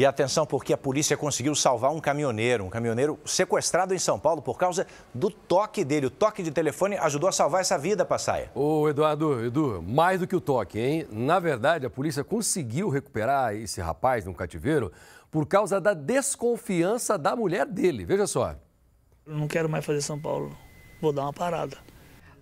E atenção, porque a polícia conseguiu salvar um caminhoneiro, um caminhoneiro sequestrado em São Paulo por causa do toque dele. O toque de telefone ajudou a salvar essa vida, Passaia. Ô, Eduardo, Edu, mais do que o toque, hein? Na verdade, a polícia conseguiu recuperar esse rapaz num cativeiro por causa da desconfiança da mulher dele. Veja só. Eu não quero mais fazer São Paulo. Vou dar uma parada.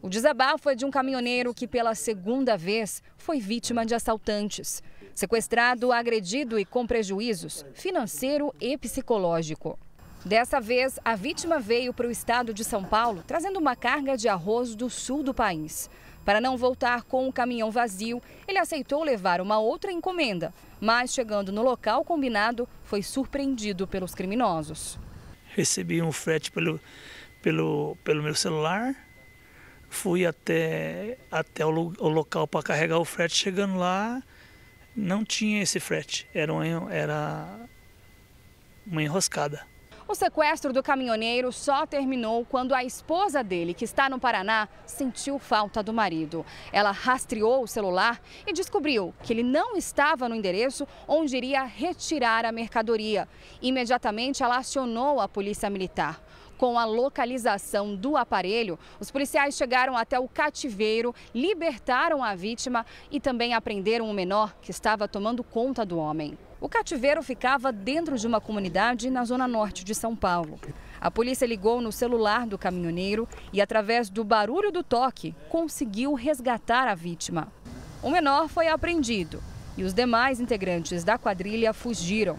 O desabafo é de um caminhoneiro que, pela segunda vez, foi vítima de assaltantes. Sequestrado, agredido e com prejuízos financeiro e psicológico. Dessa vez, a vítima veio para o estado de São Paulo trazendo uma carga de arroz do sul do país. Para não voltar com o caminhão vazio, ele aceitou levar uma outra encomenda, mas chegando no local combinado, foi surpreendido pelos criminosos. Recebi um frete pelo, pelo, pelo meu celular, fui até, até o, o local para carregar o frete. Chegando lá, não tinha esse frete, era uma, era uma enroscada. O sequestro do caminhoneiro só terminou quando a esposa dele, que está no Paraná, sentiu falta do marido. Ela rastreou o celular e descobriu que ele não estava no endereço onde iria retirar a mercadoria. Imediatamente ela acionou a polícia militar com a localização do aparelho, os policiais chegaram até o cativeiro, libertaram a vítima e também aprenderam o menor que estava tomando conta do homem. O cativeiro ficava dentro de uma comunidade na zona norte de São Paulo. A polícia ligou no celular do caminhoneiro e, através do barulho do toque, conseguiu resgatar a vítima. O menor foi apreendido e os demais integrantes da quadrilha fugiram.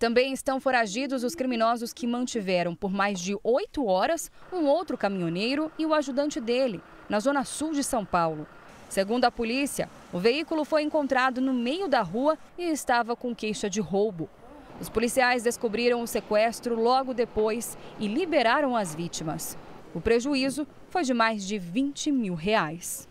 Também estão foragidos os criminosos que mantiveram por mais de oito horas um outro caminhoneiro e o ajudante dele, na zona sul de São Paulo. Segundo a polícia, o veículo foi encontrado no meio da rua e estava com queixa de roubo. Os policiais descobriram o sequestro logo depois e liberaram as vítimas. O prejuízo foi de mais de 20 mil reais.